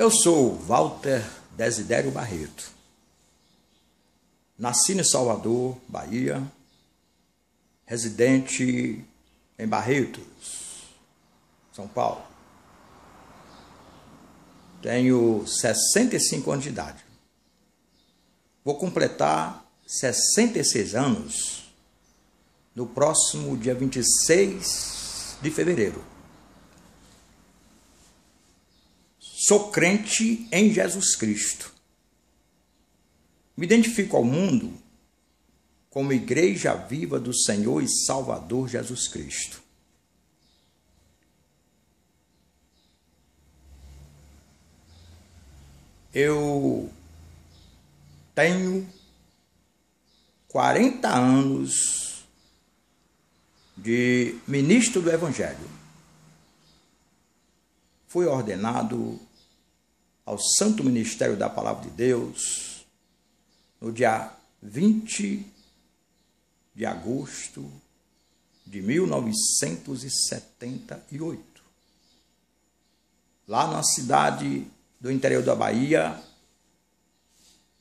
Eu sou Walter Desidério Barreto. Nasci em Salvador, Bahia, residente em Barretos, São Paulo. Tenho 65 anos de idade. Vou completar 66 anos no próximo dia 26 de fevereiro. Sou crente em Jesus Cristo. Me identifico ao mundo como igreja viva do Senhor e Salvador Jesus Cristo. Eu tenho 40 anos de ministro do Evangelho. Fui ordenado ao Santo Ministério da Palavra de Deus, no dia 20 de agosto de 1978. Lá na cidade do interior da Bahia,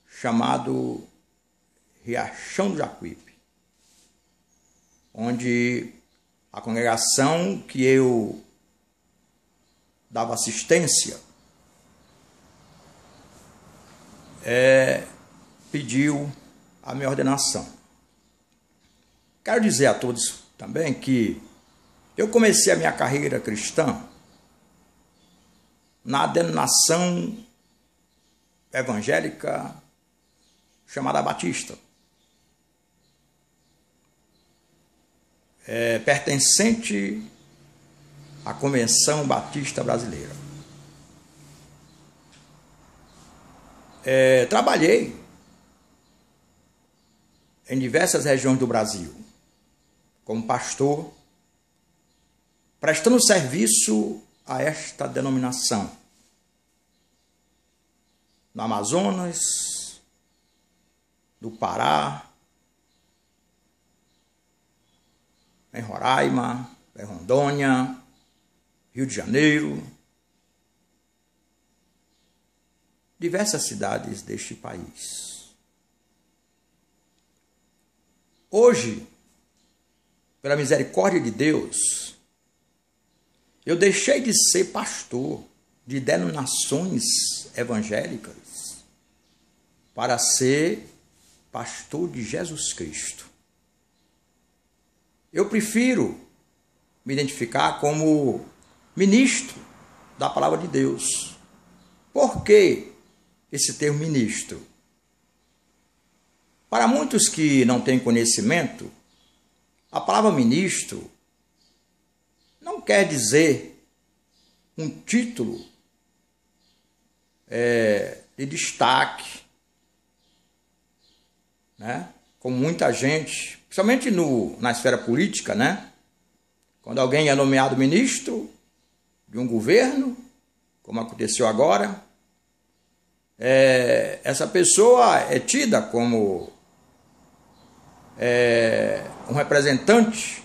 chamado Riachão do Jacuípe, onde a congregação que eu dava assistência é, pediu a minha ordenação. Quero dizer a todos também que eu comecei a minha carreira cristã na denominação evangélica chamada Batista, é, pertencente à Convenção Batista Brasileira. é, trabalhei em diversas regiões do Brasil, como pastor, prestando serviço a esta denominação. No Amazonas, no Pará, em Roraima, em Rondônia, Rio de Janeiro, diversas cidades deste país. Hoje, pela misericórdia de Deus, eu deixei de ser pastor de denominações evangélicas para ser pastor de Jesus Cristo. Eu prefiro me identificar como ministro da palavra de Deus. Por quê? esse termo ministro. Para muitos que não têm conhecimento, a palavra ministro não quer dizer um título é, de destaque, né? como muita gente, principalmente no, na esfera política, né? quando alguém é nomeado ministro de um governo, como aconteceu agora, é, essa pessoa é tida como é, um representante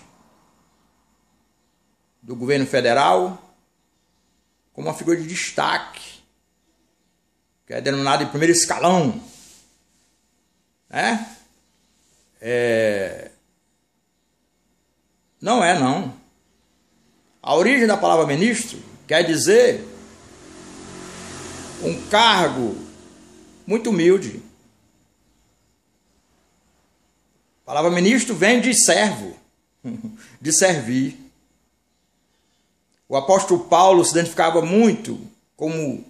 do governo federal, como uma figura de destaque, que é denominada em primeiro escalão, né? É, não é, não. A origem da palavra ministro quer dizer um cargo muito humilde. A palavra ministro vem de servo, de servir. O apóstolo Paulo se identificava muito como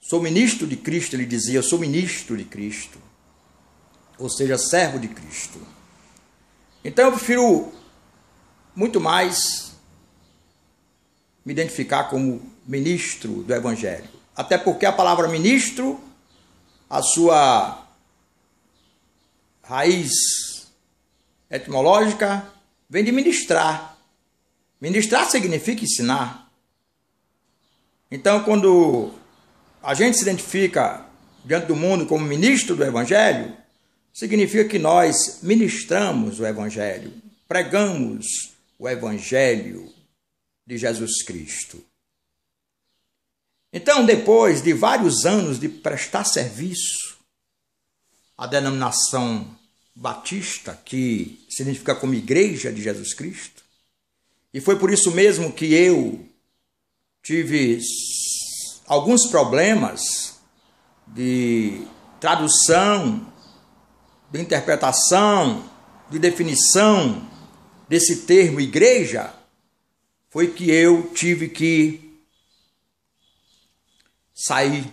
sou ministro de Cristo, ele dizia, sou ministro de Cristo. Ou seja, servo de Cristo. Então eu prefiro muito mais me identificar como ministro do Evangelho. Até porque a palavra ministro a sua raiz etimológica vem de ministrar. Ministrar significa ensinar. Então, quando a gente se identifica diante do mundo como ministro do Evangelho, significa que nós ministramos o Evangelho, pregamos o Evangelho de Jesus Cristo. Então, depois de vários anos de prestar serviço à denominação batista, que significa como Igreja de Jesus Cristo, e foi por isso mesmo que eu tive alguns problemas de tradução, de interpretação, de definição desse termo igreja, foi que eu tive que sair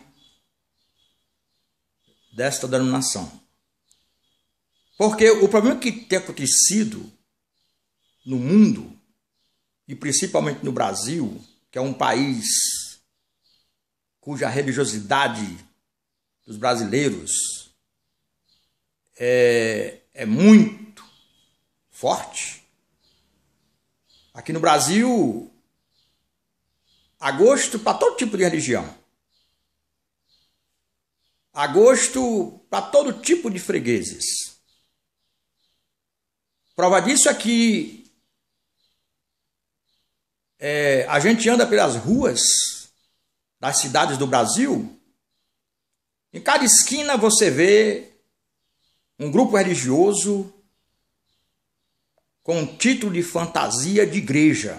desta denominação. Porque o problema que tem acontecido no mundo, e principalmente no Brasil, que é um país cuja religiosidade dos brasileiros é, é muito forte. Aqui no Brasil, agosto para todo tipo de religião. A gosto para todo tipo de fregueses. Prova disso é que é, a gente anda pelas ruas das cidades do Brasil. Em cada esquina você vê um grupo religioso com um título de fantasia de igreja.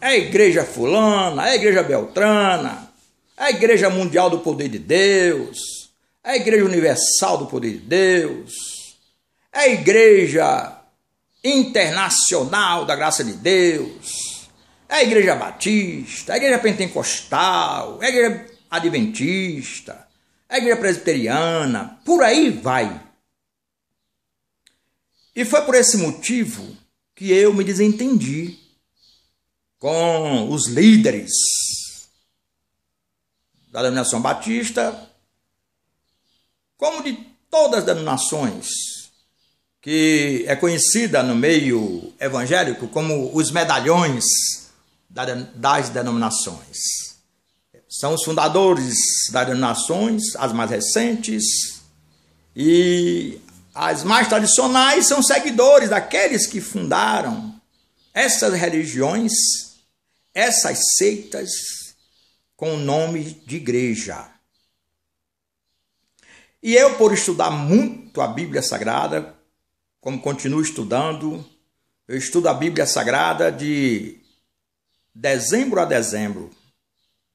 É igreja fulana, é igreja beltrana, a Igreja Mundial do Poder de Deus, a Igreja Universal do Poder de Deus, a Igreja Internacional da Graça de Deus, a Igreja Batista, a Igreja Pentecostal, a Igreja Adventista, a Igreja Presbiteriana, por aí vai. E foi por esse motivo que eu me desentendi com os líderes da denominação batista, como de todas as denominações que é conhecida no meio evangélico como os medalhões das denominações. São os fundadores das denominações, as mais recentes, e as mais tradicionais são seguidores daqueles que fundaram essas religiões, essas seitas, com o nome de igreja. E eu, por estudar muito a Bíblia Sagrada, como continuo estudando, eu estudo a Bíblia Sagrada de dezembro a dezembro,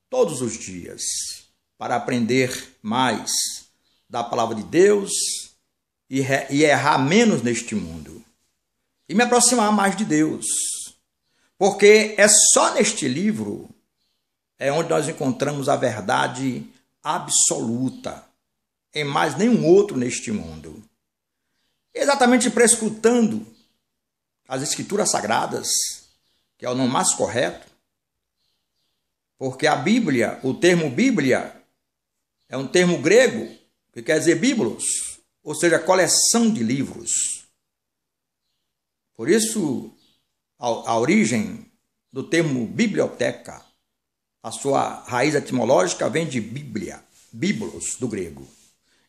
todos os dias, para aprender mais da palavra de Deus e, e errar menos neste mundo e me aproximar mais de Deus. Porque é só neste livro é onde nós encontramos a verdade absoluta, em mais nenhum outro neste mundo. Exatamente prescrutando as Escrituras Sagradas, que é o nome mais correto, porque a Bíblia, o termo Bíblia, é um termo grego que quer dizer bíblos, ou seja, coleção de livros. Por isso, a, a origem do termo biblioteca a sua raiz etimológica vem de Bíblia, Bíblos do grego.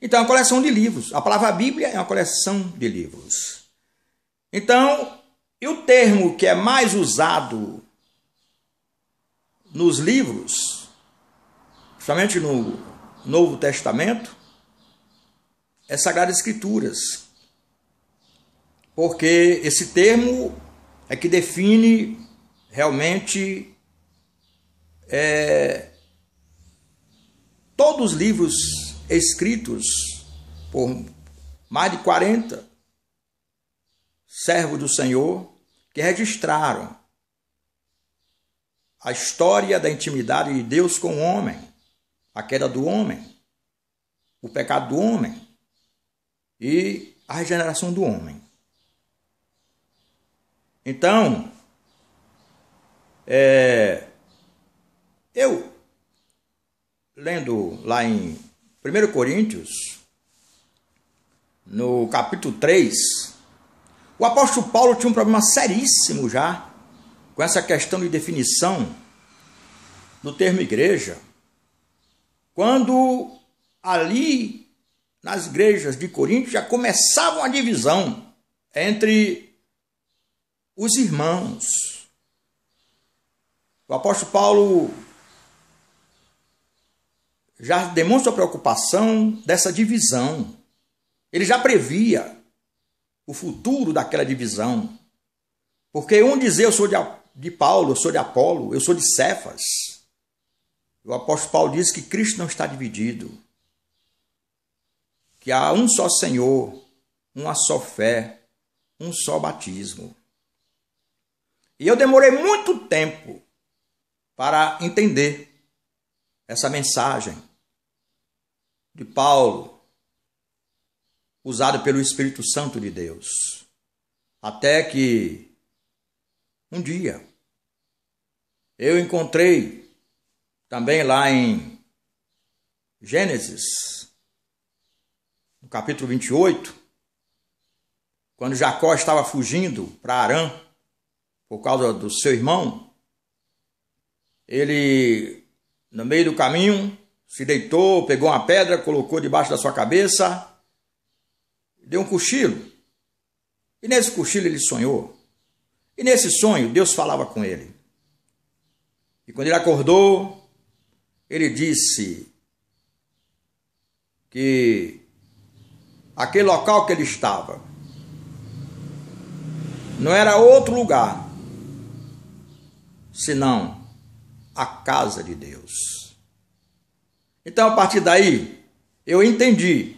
Então, é uma coleção de livros. A palavra Bíblia é uma coleção de livros. Então, e o termo que é mais usado nos livros, principalmente no Novo Testamento, é Sagradas Escrituras. Porque esse termo é que define realmente é, todos os livros escritos por mais de 40 servos do Senhor que registraram a história da intimidade de Deus com o homem, a queda do homem, o pecado do homem e a regeneração do homem. Então, é, eu, lendo lá em 1 Coríntios, no capítulo 3, o apóstolo Paulo tinha um problema seríssimo já com essa questão de definição do termo igreja. Quando ali nas igrejas de Corinto já começava uma divisão entre os irmãos. O apóstolo Paulo já demonstra a preocupação dessa divisão. Ele já previa o futuro daquela divisão. Porque um dizer eu sou de, de Paulo, eu sou de Apolo, eu sou de Cefas. O apóstolo Paulo diz que Cristo não está dividido. Que há um só Senhor, uma só fé, um só batismo. E eu demorei muito tempo para entender essa mensagem de Paulo, usado pelo Espírito Santo de Deus. Até que um dia eu encontrei também lá em Gênesis, no capítulo 28, quando Jacó estava fugindo para Arã por causa do seu irmão, ele, no meio do caminho, se deitou, pegou uma pedra, colocou debaixo da sua cabeça, deu um cochilo. E nesse cochilo ele sonhou. E nesse sonho Deus falava com ele. E quando ele acordou, ele disse que aquele local que ele estava não era outro lugar senão a casa de Deus. Então, a partir daí, eu entendi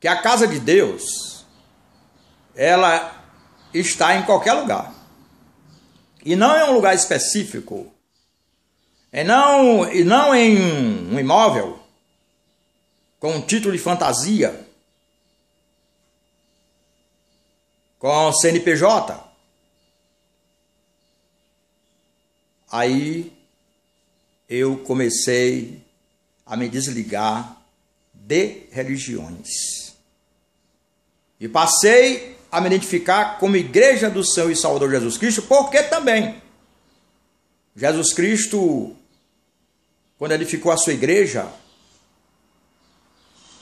que a casa de Deus, ela está em qualquer lugar. E não em é um lugar específico. E é não, e não em um imóvel com um título de fantasia, com CNPJ. Aí eu comecei a me desligar de religiões. E passei a me identificar como igreja do Senhor e Salvador Jesus Cristo, porque também Jesus Cristo, quando edificou a sua igreja,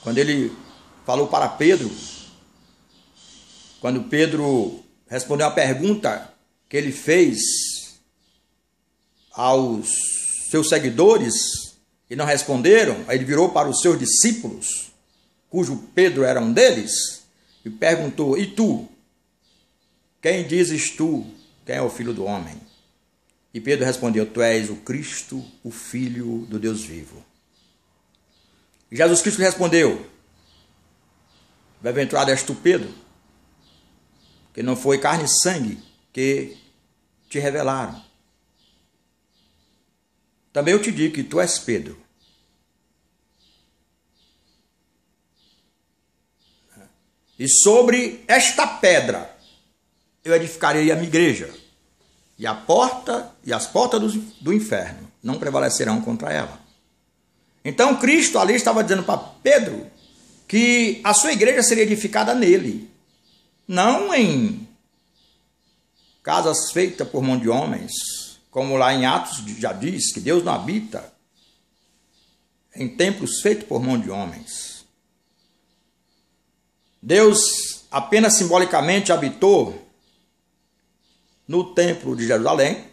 quando ele falou para Pedro, quando Pedro respondeu a pergunta que ele fez aos seus seguidores, e não responderam, aí ele virou para os seus discípulos, cujo Pedro era um deles, e perguntou: E tu? Quem dizes tu? Quem é o filho do homem? E Pedro respondeu: Tu és o Cristo, o Filho do Deus vivo. E Jesus Cristo lhe respondeu: Bem-aventurado és tu, Pedro, que não foi carne e sangue que te revelaram, também eu te digo que tu és Pedro. E sobre esta pedra eu edificarei a minha igreja, e a porta e as portas do, do inferno não prevalecerão contra ela. Então Cristo ali estava dizendo para Pedro que a sua igreja seria edificada nele, não em casas feitas por mão de homens, como lá em Atos já diz, que Deus não habita em templos feitos por mão de homens. Deus apenas simbolicamente habitou no templo de Jerusalém,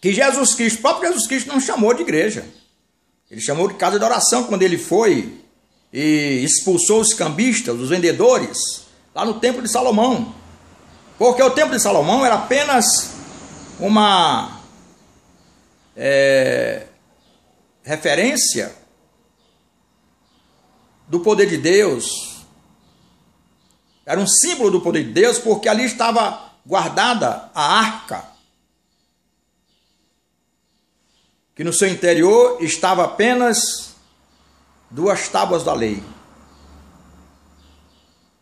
que Jesus Cristo, próprio Jesus Cristo, não chamou de igreja. Ele chamou de casa de oração quando ele foi e expulsou os cambistas, os vendedores, lá no templo de Salomão. Porque o templo de Salomão era apenas uma é, referência do poder de Deus. Era um símbolo do poder de Deus, porque ali estava guardada a arca, que no seu interior estava apenas duas tábuas da lei,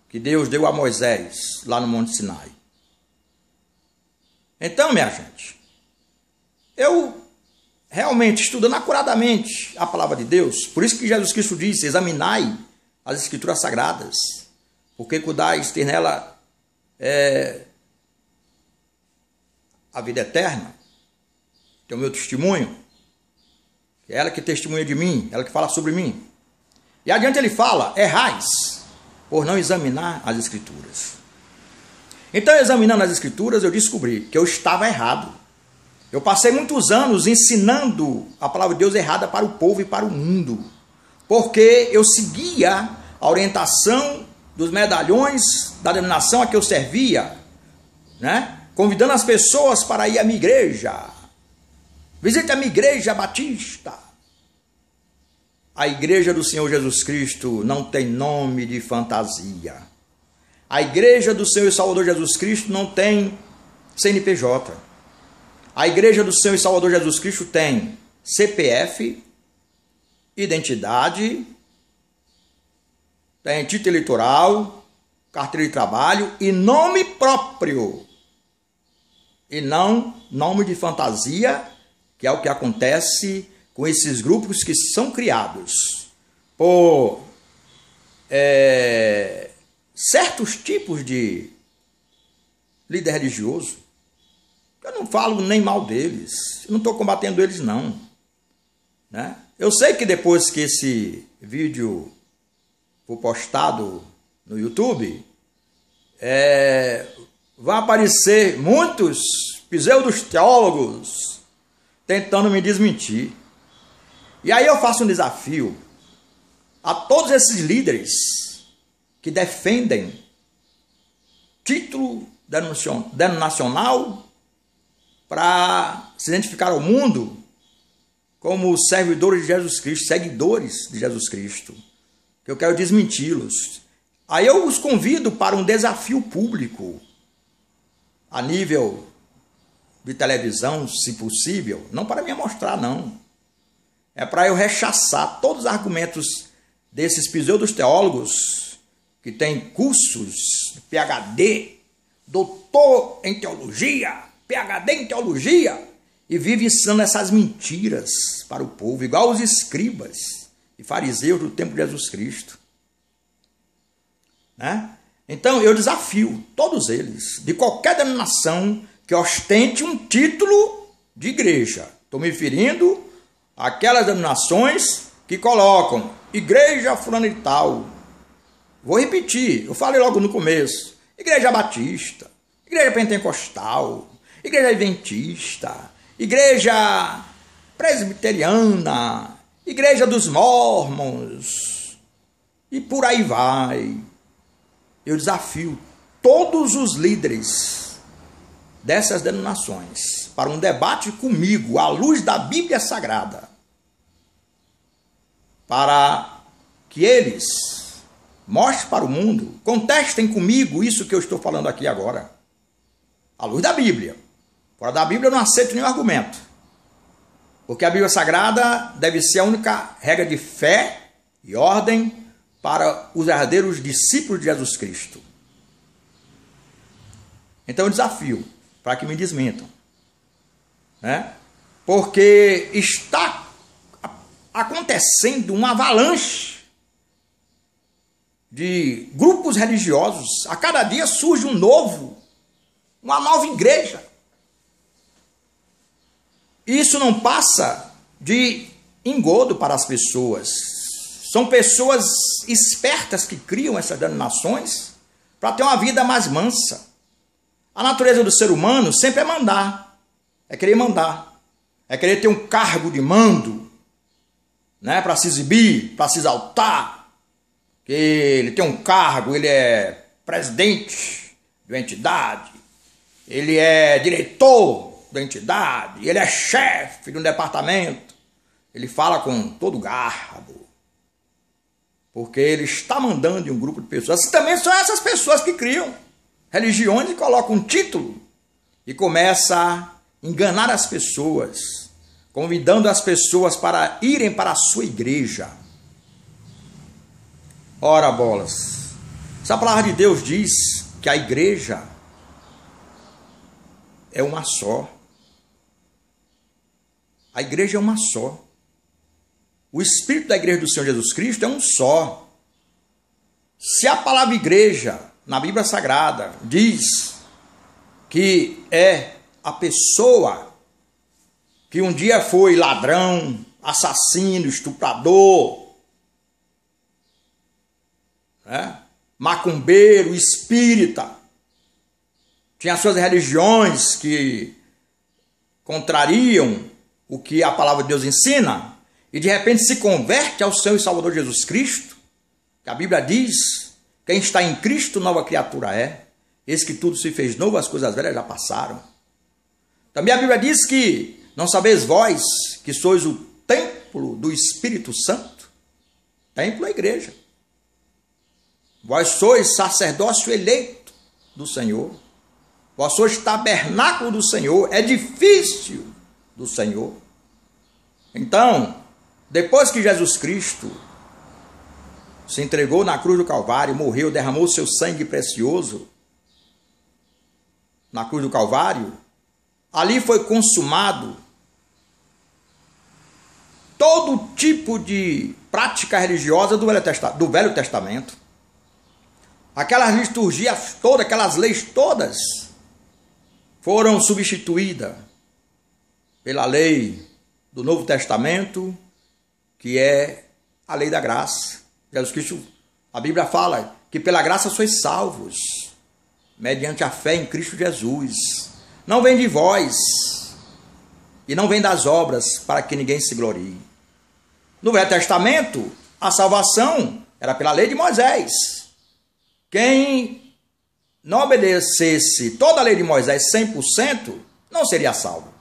que Deus deu a Moisés lá no Monte Sinai. Então, minha gente, eu realmente estudando acuradamente a palavra de Deus, por isso que Jesus Cristo disse: examinai as escrituras sagradas, porque cuidais ter nela é, a vida eterna, que é o meu testemunho, é ela que testemunha de mim, ela que fala sobre mim. E adiante ele fala: errais por não examinar as escrituras. Então, examinando as escrituras, eu descobri que eu estava errado. Eu passei muitos anos ensinando a palavra de Deus errada para o povo e para o mundo, porque eu seguia a orientação dos medalhões da denominação a que eu servia, né? convidando as pessoas para ir à minha igreja. Visite a minha igreja batista. A igreja do Senhor Jesus Cristo não tem nome de fantasia. A igreja do Senhor e Salvador Jesus Cristo não tem CNPJ. A Igreja do Senhor e Salvador Jesus Cristo tem CPF, identidade, tem título eleitoral, carteira de trabalho e nome próprio. E não nome de fantasia, que é o que acontece com esses grupos que são criados por é, certos tipos de líder religioso eu não falo nem mal deles. Eu não estou combatendo eles, não. Né? Eu sei que depois que esse vídeo for postado no YouTube, é, vai aparecer muitos pseudos teólogos tentando me desmentir. E aí eu faço um desafio a todos esses líderes que defendem título denominacional para se identificar ao mundo como servidores de Jesus Cristo, seguidores de Jesus Cristo. Eu quero desmenti-los. Aí eu os convido para um desafio público, a nível de televisão, se possível, não para me mostrar, não. É para eu rechaçar todos os argumentos desses pseudos teólogos que têm cursos, PhD, doutor em teologia, PhD em teologia, e vive ensinando essas mentiras para o povo, igual os escribas e fariseus do tempo de Jesus Cristo. Né? Então eu desafio todos eles, de qualquer denominação que ostente um título de igreja. Estou me referindo àquelas denominações que colocam igreja fulano e tal. Vou repetir, eu falei logo no começo: igreja batista, igreja pentecostal, igreja adventista, igreja presbiteriana, igreja dos mormons, e por aí vai. Eu desafio todos os líderes dessas denominações para um debate comigo à luz da Bíblia Sagrada, para que eles mostrem para o mundo, contestem comigo isso que eu estou falando aqui agora, à luz da Bíblia. Fora da Bíblia eu não aceito nenhum argumento. Porque a Bíblia Sagrada deve ser a única regra de fé e ordem para os herdeiros discípulos de Jesus Cristo. Então eu desafio para que me desmintam. Né? Porque está acontecendo uma avalanche de grupos religiosos. A cada dia surge um novo, uma nova igreja. Isso não passa de engodo para as pessoas. São pessoas espertas que criam essas denominações para ter uma vida mais mansa. A natureza do ser humano sempre é mandar, é querer mandar, é querer ter um cargo de mando, né, para se exibir, para se exaltar, que ele tem um cargo, ele é presidente de uma entidade, ele é diretor da entidade, ele é chefe de um departamento. Ele fala com todo garbo. Porque ele está mandando em um grupo de pessoas. Também são essas pessoas que criam religiões e colocam um título e começa a enganar as pessoas, convidando as pessoas para irem para a sua igreja. Ora bolas. Se a palavra de Deus diz que a igreja é uma só. A igreja é uma só. O espírito da igreja do Senhor Jesus Cristo é um só. Se a palavra igreja na Bíblia Sagrada diz que é a pessoa que um dia foi ladrão, assassino, estuprador, né? macumbeiro, espírita, tinha suas religiões que contrariam o que a palavra de Deus ensina, e de repente se converte ao Senhor e Salvador Jesus Cristo, que a Bíblia diz: quem está em Cristo, nova criatura é. Eis que tudo se fez novo, as coisas velhas já passaram. Também a Bíblia diz que não sabeis vós que sois o templo do Espírito Santo? Templo é a igreja. Vós sois sacerdócio eleito do Senhor. Vós sois tabernáculo do Senhor. É difícil do Senhor. Então, depois que Jesus Cristo se entregou na cruz do Calvário, morreu, derramou seu sangue precioso na cruz do Calvário, ali foi consumado todo tipo de prática religiosa do Velho Testamento. Do Velho Testamento. Aquelas liturgias todas, aquelas leis todas foram substituídas pela lei do Novo Testamento, que é a lei da graça. Jesus Cristo, a Bíblia fala que pela graça sois salvos, mediante a fé em Cristo Jesus. Não vem de vós, e não vem das obras, para que ninguém se glorie. No Velho Testamento, a salvação era pela lei de Moisés. Quem não obedecesse toda a lei de Moisés 100%, não seria salvo.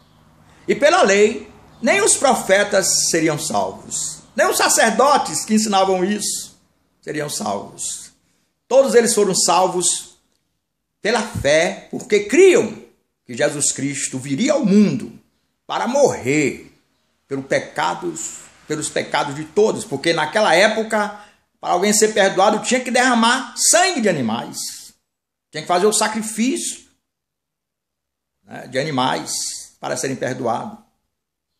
E pela lei, nem os profetas seriam salvos, nem os sacerdotes que ensinavam isso seriam salvos. Todos eles foram salvos pela fé, porque criam que Jesus Cristo viria ao mundo para morrer pelos pecados, pelos pecados de todos, porque naquela época, para alguém ser perdoado, tinha que derramar sangue de animais. Tinha que fazer o sacrifício né, de animais para serem perdoados.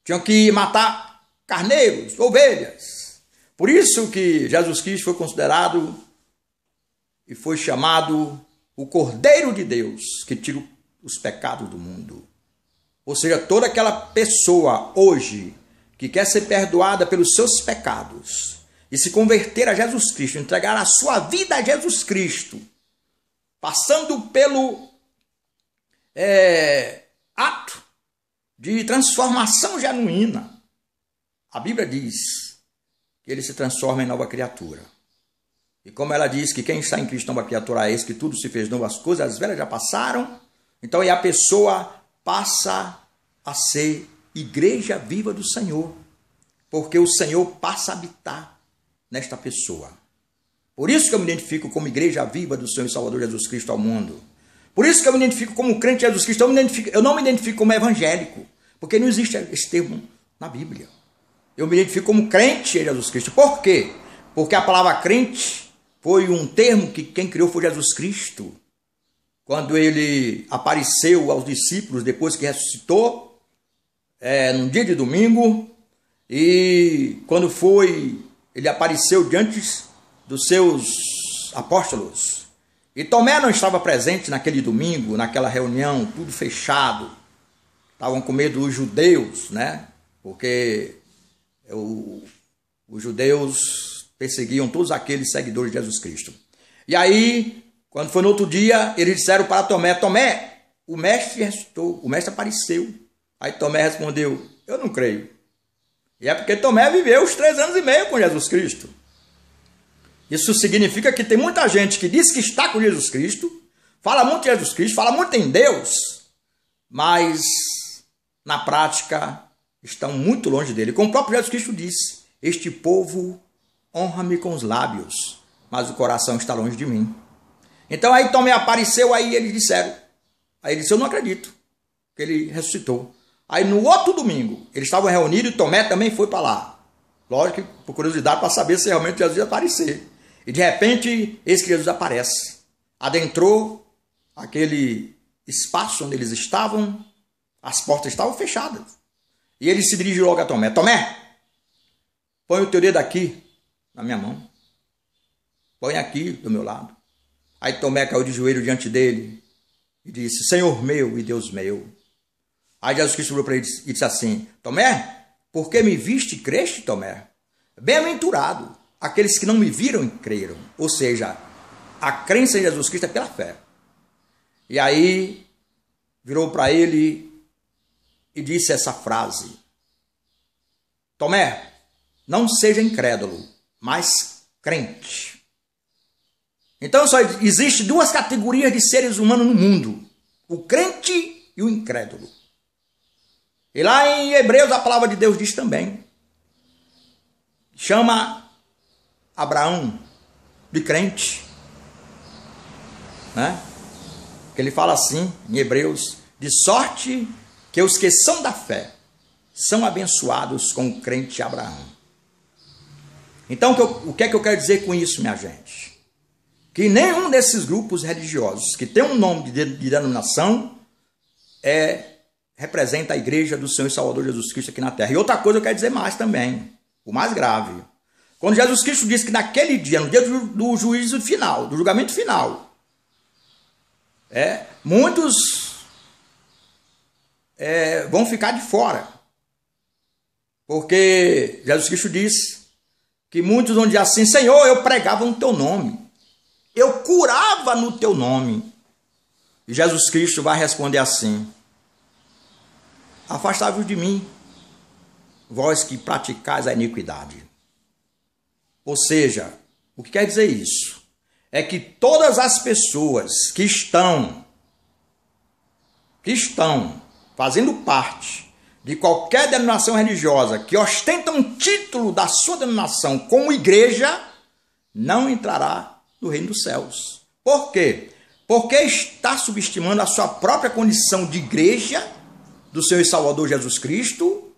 Tinham que matar carneiros, ovelhas. Por isso que Jesus Cristo foi considerado e foi chamado o Cordeiro de Deus, que tira os pecados do mundo. Ou seja, toda aquela pessoa hoje que quer ser perdoada pelos seus pecados e se converter a Jesus Cristo, entregar a sua vida a Jesus Cristo, passando pelo é, ato de transformação genuína. A Bíblia diz que ele se transforma em nova criatura. E como ela diz que quem está em Cristo é uma criatura é esse, que tudo se fez novo, as coisas velhas já passaram, então aí a pessoa passa a ser igreja viva do Senhor, porque o Senhor passa a habitar nesta pessoa. Por isso que eu me identifico como igreja viva do Senhor e Salvador Jesus Cristo ao mundo. Por isso que eu me identifico como crente de Jesus Cristo. Eu, não me identifico como evangélico. Porque não existe esse termo na Bíblia. Eu me identifico como crente em Jesus Cristo. Por quê? Porque a palavra crente foi um termo que quem criou foi Jesus Cristo. Quando ele apareceu aos discípulos depois que ressuscitou, é, num dia de domingo, e quando foi, ele apareceu diante dos seus apóstolos. E Tomé não estava presente naquele domingo, naquela reunião, tudo fechado estavam com medo os judeus, né? Porque o, os judeus perseguiam todos aqueles seguidores de Jesus Cristo. E aí, quando foi no outro dia, eles disseram para Tomé: Tomé, o mestre ressuscitou, o mestre apareceu. Aí Tomé respondeu: Eu não creio. E é porque Tomé viveu os três anos e meio com Jesus Cristo. Isso significa que tem muita gente que diz que está com Jesus Cristo, fala muito de Jesus Cristo, fala muito em Deus, mas na prática, estão muito longe dele. Como o próprio Jesus Cristo diz: Este povo honra-me com os lábios, mas o coração está longe de mim. Então aí Tomé apareceu, aí eles disseram. Aí ele disse: Eu não acredito que ele ressuscitou. Aí no outro domingo, eles estavam reunidos e Tomé também foi para lá. Lógico, por curiosidade, para saber se realmente Jesus ia aparecer. E de repente, esse Jesus aparece. Adentrou aquele espaço onde eles estavam as portas estavam fechadas. E ele se dirigiu logo a Tomé: Tomé, põe o teu dedo aqui na minha mão. Põe aqui do meu lado. Aí Tomé caiu de joelho diante dele e disse: Senhor meu e Deus meu. Aí Jesus Cristo olhou para ele e disse assim: Tomé, por que me viste e creste, Tomé? Bem-aventurado aqueles que não me viram e creram. Ou seja, a crença em Jesus Cristo é pela fé. E aí virou para ele e disse essa frase: Tomé, não seja incrédulo, mas crente. Então só existe duas categorias de seres humanos no mundo: o crente e o incrédulo. E lá em Hebreus a palavra de Deus diz também: chama Abraão de crente, né? Que ele fala assim em Hebreus: de sorte que os que são da fé são abençoados com o crente Abraão. Então, o que é que eu quero dizer com isso, minha gente? Que nenhum desses grupos religiosos que tem um nome de denominação é representa a igreja do Senhor e Salvador Jesus Cristo aqui na terra. E outra coisa eu quero dizer mais também, o mais grave. Quando Jesus Cristo disse que naquele dia, no dia do, do juízo final, do julgamento final, é, muitos é, vão ficar de fora. Porque Jesus Cristo disse que muitos vão dizer assim: Senhor, eu pregava no teu nome, eu curava no teu nome. E Jesus Cristo vai responder assim: Afastai-vos de mim, vós que praticais a iniquidade. Ou seja, o que quer dizer isso? É que todas as pessoas que estão, que estão fazendo parte de qualquer denominação religiosa que ostenta um título da sua denominação como igreja, não entrará no reino dos céus. Por quê? Porque está subestimando a sua própria condição de igreja do Senhor e Salvador Jesus Cristo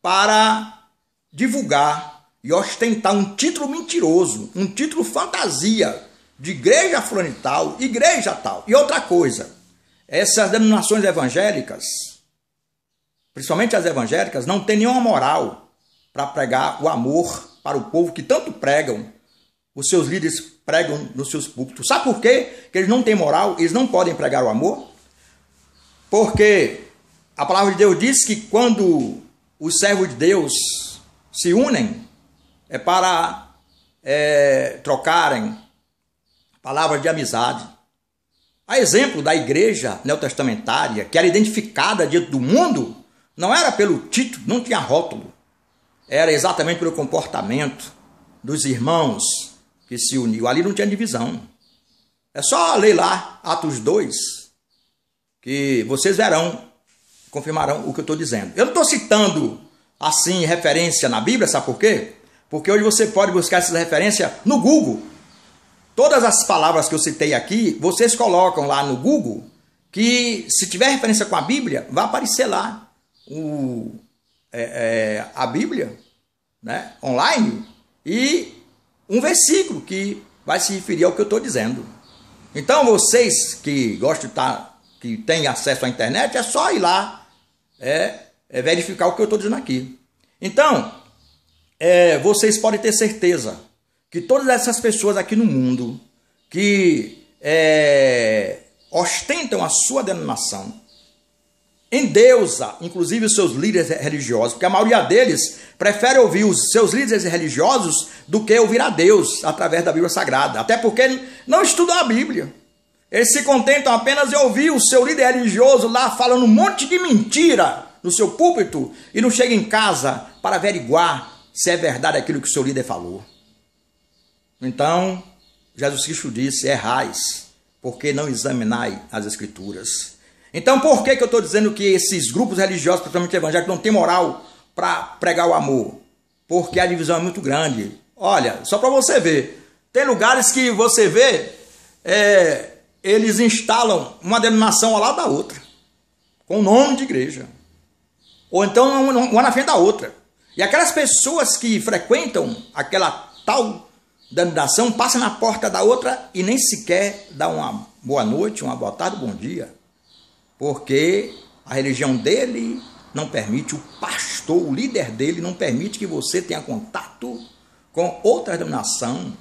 para divulgar e ostentar um título mentiroso, um título fantasia de igreja florital, igreja tal. E outra coisa, essas denominações evangélicas principalmente as evangélicas, não têm nenhuma moral para pregar o amor para o povo que tanto pregam. Os seus líderes pregam nos seus púlpitos. Sabe por quê? Que eles não têm moral, eles não podem pregar o amor? Porque a palavra de Deus diz que quando os servos de Deus se unem, é para é, trocarem palavras de amizade. A exemplo da igreja neotestamentária, que era identificada diante do mundo não era pelo título, não tinha rótulo. Era exatamente pelo comportamento dos irmãos que se uniu. Ali não tinha divisão. É só ler lá Atos 2 que vocês verão, confirmarão o que eu estou dizendo. Eu não estou citando assim referência na Bíblia, sabe por quê? Porque hoje você pode buscar essa referência no Google. Todas as palavras que eu citei aqui, vocês colocam lá no Google, que se tiver referência com a Bíblia, vai aparecer lá o, é, é, a Bíblia né, online e um versículo que vai se referir ao que eu estou dizendo. Então vocês que gostam de estar, tá, que têm acesso à internet, é só ir lá é, é verificar o que eu estou dizendo aqui. Então, é, vocês podem ter certeza que todas essas pessoas aqui no mundo que é, ostentam a sua denominação, em Deusa, inclusive os seus líderes religiosos, porque a maioria deles prefere ouvir os seus líderes religiosos do que ouvir a Deus através da Bíblia Sagrada, até porque não estudam a Bíblia. Eles se contentam apenas em ouvir o seu líder religioso lá falando um monte de mentira no seu púlpito e não chega em casa para averiguar se é verdade aquilo que o seu líder falou. Então, Jesus Cristo disse: errais, porque não examinai as Escrituras então por que, que eu estou dizendo que esses grupos religiosos, principalmente evangélicos, não têm moral para pregar o amor? Porque a divisão é muito grande. Olha, só para você ver, tem lugares que você vê, é, eles instalam uma denominação ao lado da outra, com o nome de igreja. Ou então uma na frente da outra. E aquelas pessoas que frequentam aquela tal denominação passam na porta da outra e nem sequer dão uma boa noite, uma boa tarde, um bom dia porque a religião dele não permite, o pastor, o líder dele, não permite que você tenha contato com outra denominação,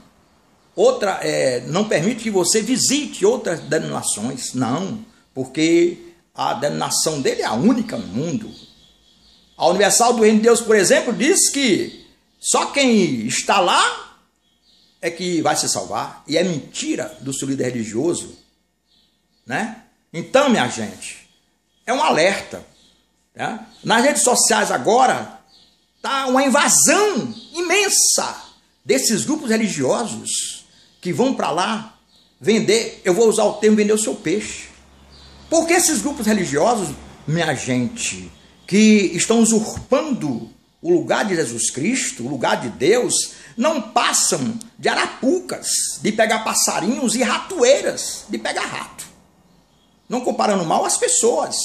outra, é, não permite que você visite outras denominações, não, porque a denominação dele é a única no mundo. A Universal do Reino de Deus, por exemplo, diz que só quem está lá é que vai se salvar. E é mentira do seu líder religioso, né? Então, minha gente, é um alerta. Né? Nas redes sociais agora tá uma invasão imensa desses grupos religiosos que vão para lá vender, eu vou usar o termo vender o seu peixe. Porque esses grupos religiosos, minha gente, que estão usurpando o lugar de Jesus Cristo, o lugar de Deus, não passam de arapucas, de pegar passarinhos e ratoeiras, de pegar rato não comparando mal as pessoas,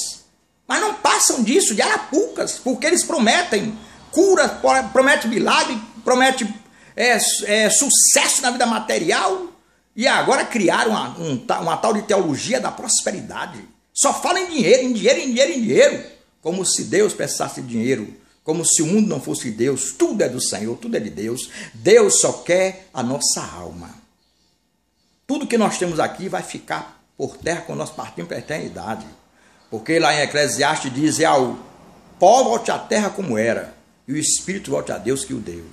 mas não passam disso de arapucas, porque eles prometem cura, prometem milagre, prometem é, é, sucesso na vida material, e agora criaram uma, um, uma tal de teologia da prosperidade. Só fala em dinheiro, em dinheiro, em dinheiro, em dinheiro. Como se Deus pensasse dinheiro. Como se o mundo não fosse Deus. Tudo é do Senhor, tudo é de Deus. Deus só quer a nossa alma. Tudo que nós temos aqui vai ficar por terra quando nós partimos para a eternidade. Porque lá em Eclesiastes diz: é ao pó volte à terra como era, e o espírito volte a Deus que o deu.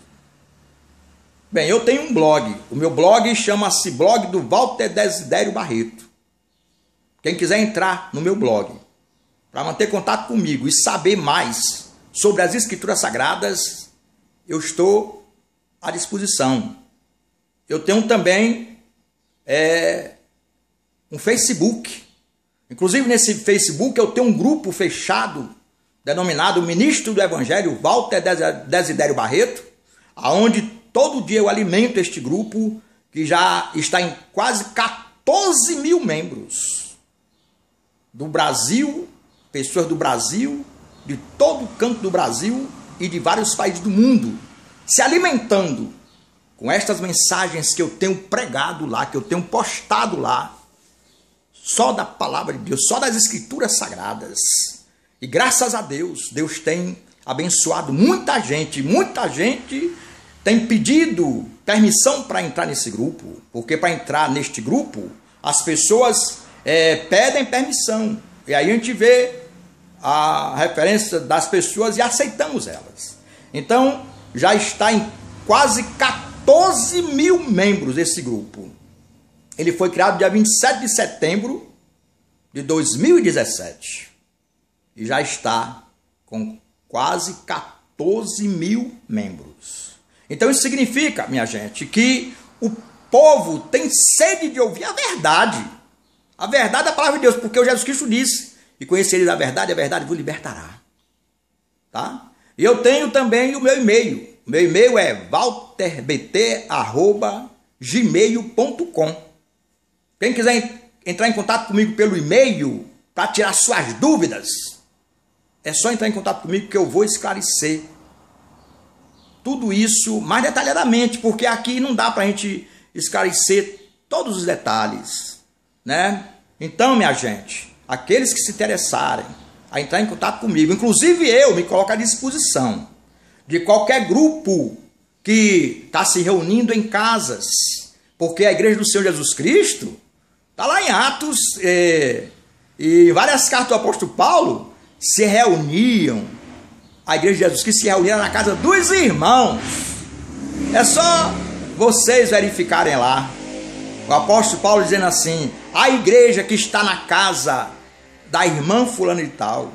Bem, eu tenho um blog. O meu blog chama-se Blog do Walter Desidério Barreto. Quem quiser entrar no meu blog para manter contato comigo e saber mais sobre as escrituras sagradas, eu estou à disposição. Eu tenho também é, um Facebook. Inclusive nesse Facebook eu tenho um grupo fechado denominado Ministro do Evangelho Walter Desidério Barreto, aonde todo dia eu alimento este grupo que já está em quase 14 mil membros do Brasil, pessoas do Brasil, de todo canto do Brasil e de vários países do mundo, se alimentando com estas mensagens que eu tenho pregado lá, que eu tenho postado lá só da palavra de Deus, só das escrituras sagradas. E graças a Deus, Deus tem abençoado muita gente, muita gente tem pedido permissão para entrar nesse grupo, porque para entrar neste grupo, as pessoas é, pedem permissão. E aí a gente vê a referência das pessoas e aceitamos elas. Então, já está em quase 14 mil membros esse grupo. Ele foi criado dia 27 de setembro de 2017 e já está com quase 14 mil membros. Então isso significa, minha gente, que o povo tem sede de ouvir a verdade. A verdade é a palavra de Deus, porque o Jesus Cristo disse: e conhecereis a verdade, a verdade vos libertará. Tá? E eu tenho também o meu e-mail. Meu e-mail é walterbt.gmail.com. Quem quiser entrar em contato comigo pelo e-mail para tirar suas dúvidas, é só entrar em contato comigo que eu vou esclarecer tudo isso mais detalhadamente, porque aqui não dá para a gente esclarecer todos os detalhes, né? Então, minha gente, aqueles que se interessarem a entrar em contato comigo, inclusive eu me coloco à disposição de qualquer grupo que está se reunindo em casas, porque a Igreja do Senhor Jesus Cristo Está lá em Atos, é, e várias cartas do apóstolo Paulo se reuniam, a igreja de Jesus que se reunia na casa dos irmãos. É só vocês verificarem lá. O apóstolo Paulo dizendo assim: a igreja que está na casa da irmã fulano e tal,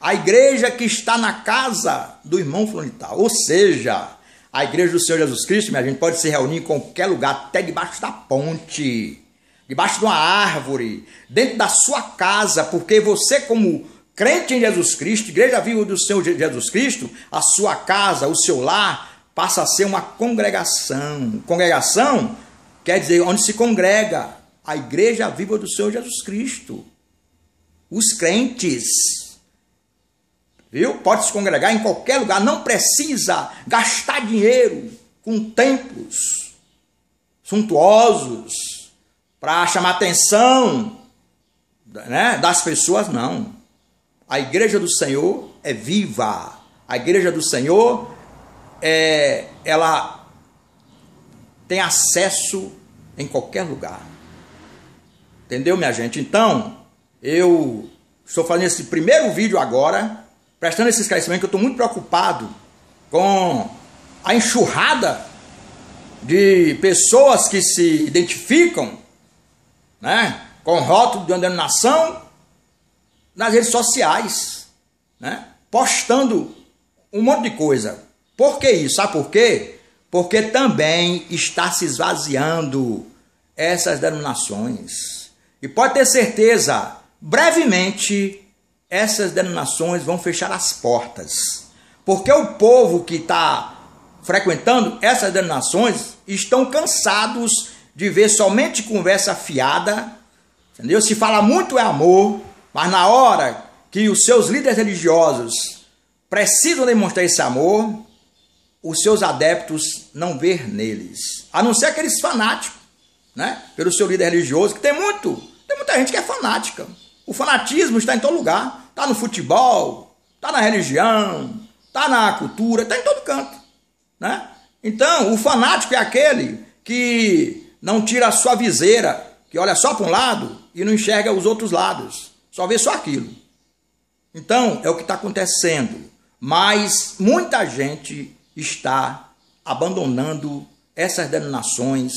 a igreja que está na casa do irmão fulano e tal, ou seja, a igreja do Senhor Jesus Cristo, minha gente, pode se reunir em qualquer lugar, até debaixo da ponte debaixo de uma árvore, dentro da sua casa, porque você, como crente em Jesus Cristo, igreja viva do Senhor Jesus Cristo, a sua casa, o seu lar, passa a ser uma congregação. Congregação quer dizer onde se congrega a igreja viva do Senhor Jesus Cristo. Os crentes. Viu? Pode se congregar em qualquer lugar, não precisa gastar dinheiro com templos suntuosos para chamar atenção né, das pessoas, não. A igreja do Senhor é viva. A igreja do Senhor é, ela tem acesso em qualquer lugar. Entendeu, minha gente? Então, eu estou fazendo esse primeiro vídeo agora, prestando esse esclarecimento, que eu estou muito preocupado com a enxurrada de pessoas que se identificam né? com rótulo de uma denominação, nas redes sociais, né? postando um monte de coisa. Por que isso? Sabe por quê? Porque também está se esvaziando essas denominações. E pode ter certeza, brevemente, essas denominações vão fechar as portas. Porque o povo que está frequentando essas denominações estão cansados de ver somente conversa fiada, entendeu? Se fala muito é amor, mas na hora que os seus líderes religiosos precisam demonstrar esse amor, os seus adeptos não vê neles. A não ser aqueles fanáticos, né? Pelo seu líder religioso, que tem muito, tem muita gente que é fanática. O fanatismo está em todo lugar, está no futebol, está na religião, está na cultura, está em todo canto, né? Então, o fanático é aquele que não tira a sua viseira, que olha só para um lado e não enxerga os outros lados, só vê só aquilo. Então, é o que está acontecendo. Mas muita gente está abandonando essas denominações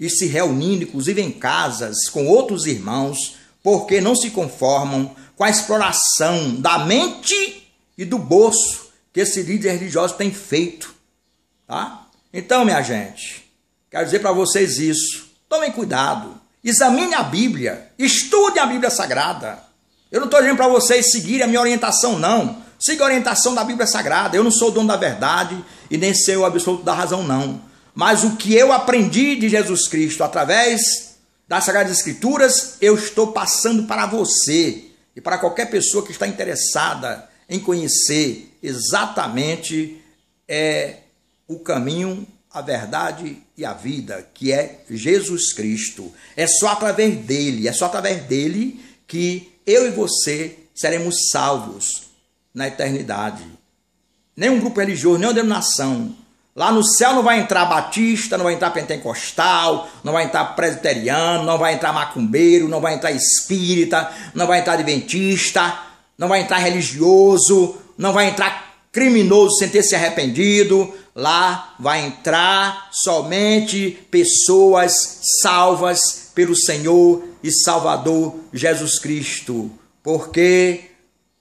e se reunindo, inclusive em casas, com outros irmãos, porque não se conformam com a exploração da mente e do bolso que esses líderes religiosos têm feito. Tá? Então, minha gente, Quero dizer para vocês isso. Tomem cuidado. Examine a Bíblia. Estude a Bíblia Sagrada. Eu não estou dizendo para vocês seguirem a minha orientação, não. Siga a orientação da Bíblia Sagrada. Eu não sou o dono da verdade e nem sei o absoluto da razão, não. Mas o que eu aprendi de Jesus Cristo através das Sagradas Escrituras, eu estou passando para você e para qualquer pessoa que está interessada em conhecer exatamente é, o caminho, a verdade e a vida, que é Jesus Cristo. É só através dele, é só através dele que eu e você seremos salvos na eternidade. Nenhum grupo religioso, nenhuma denominação. Lá no céu não vai entrar batista, não vai entrar pentecostal, não vai entrar presbiteriano, não vai entrar macumbeiro, não vai entrar espírita, não vai entrar adventista, não vai entrar religioso, não vai entrar criminoso sem ter se arrependido, Lá vai entrar somente pessoas salvas pelo Senhor e Salvador Jesus Cristo. Porque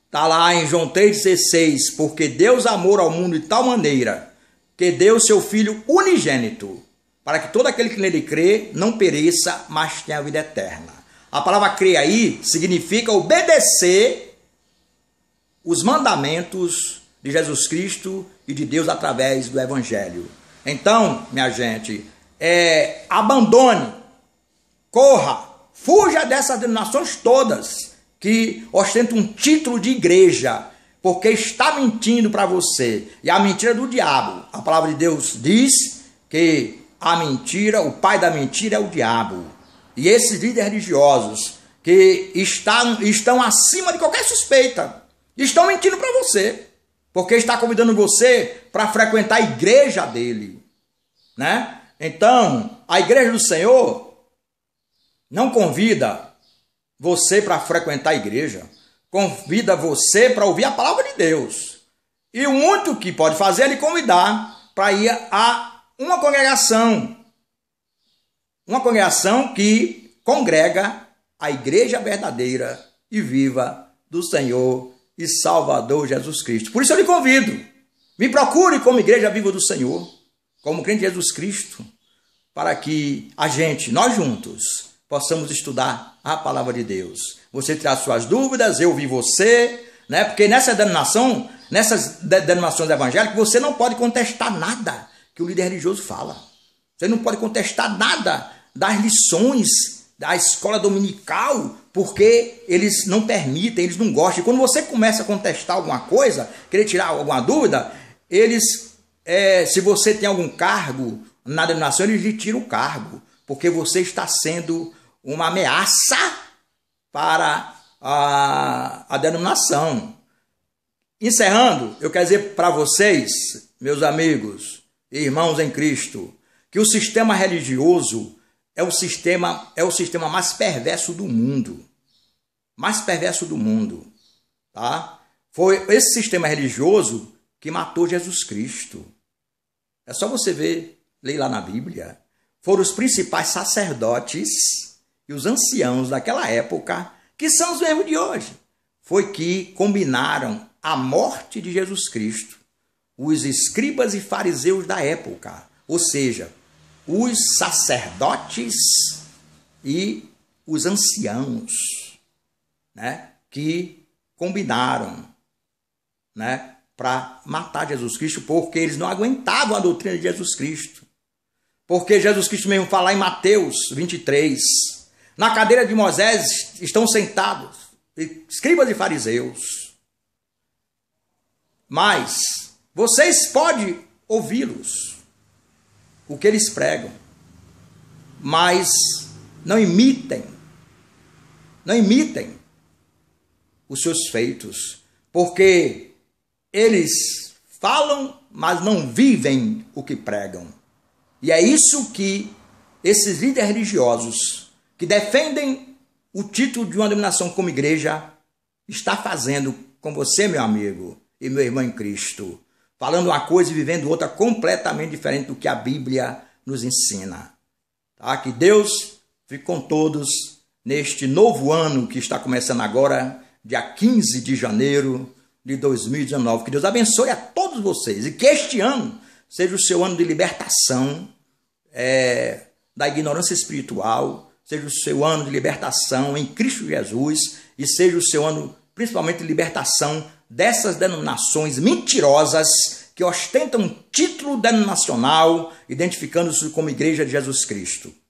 está lá em João 3,16: Porque Deus amou ao mundo de tal maneira que deu seu Filho unigênito, para que todo aquele que nele crê não pereça, mas tenha a vida eterna. A palavra crer aí significa obedecer os mandamentos de Jesus Cristo e de Deus através do Evangelho. Então, minha gente, é, abandone, corra, fuja dessas denominações todas que ostentam um título de igreja, porque está mentindo para você. E a mentira é do diabo. A palavra de Deus diz que a mentira, o pai da mentira é o diabo. E esses líderes religiosos que estão, estão acima de qualquer suspeita, estão mentindo para você porque está convidando você para frequentar a igreja dele, né? Então, a igreja do Senhor não convida você para frequentar a igreja, convida você para ouvir a palavra de Deus. E o único que pode fazer é lhe convidar para ir a uma congregação, uma congregação que congrega a igreja verdadeira e viva do Senhor e Salvador Jesus Cristo. Por isso eu lhe convido, me procure como Igreja Viva do Senhor, como crente de Jesus Cristo, para que a gente, nós juntos, possamos estudar a palavra de Deus. Você traz suas dúvidas, eu vi você, né? Porque nessa denominação, nessas denominações evangélicas, você não pode contestar nada que o líder religioso fala. Você não pode contestar nada das lições da escola dominical porque eles não permitem, eles não gostam. E quando você começa a contestar alguma coisa, querer tirar alguma dúvida, eles, é, se você tem algum cargo na denominação, eles lhe tiram o cargo, porque você está sendo uma ameaça para a, a denominação. Encerrando, eu quero dizer para vocês, meus amigos e irmãos em Cristo, que o sistema religioso é o sistema é o sistema mais perverso do mundo. Mais perverso do mundo, tá? Foi esse sistema religioso que matou Jesus Cristo. É só você ver, ler lá na Bíblia. Foram os principais sacerdotes e os anciãos daquela época, que são os mesmos de hoje, foi que combinaram a morte de Jesus Cristo, os escribas e fariseus da época, ou seja, os sacerdotes e os anciãos, né, que combinaram, né, para matar Jesus Cristo, porque eles não aguentavam a doutrina de Jesus Cristo. Porque Jesus Cristo mesmo fala em Mateus 23, na cadeira de Moisés estão sentados escribas e fariseus. Mas vocês podem ouvi-los, o que eles pregam, mas não imitem, não imitem os seus feitos, porque eles falam, mas não vivem o que pregam. E é isso que esses líderes religiosos que defendem o título de uma denominação como igreja está fazendo com você, meu amigo e meu irmão em Cristo falando uma coisa e vivendo outra completamente diferente do que a Bíblia nos ensina. Tá? Que Deus fique com todos neste novo ano que está começando agora, dia 15 de janeiro de 2019. Que Deus abençoe a todos vocês e que este ano seja o seu ano de libertação é, da ignorância espiritual, seja o seu ano de libertação em Cristo Jesus e seja o seu ano principalmente de libertação dessas denominações mentirosas que ostentam título denominacional, identificando-se como Igreja de Jesus Cristo.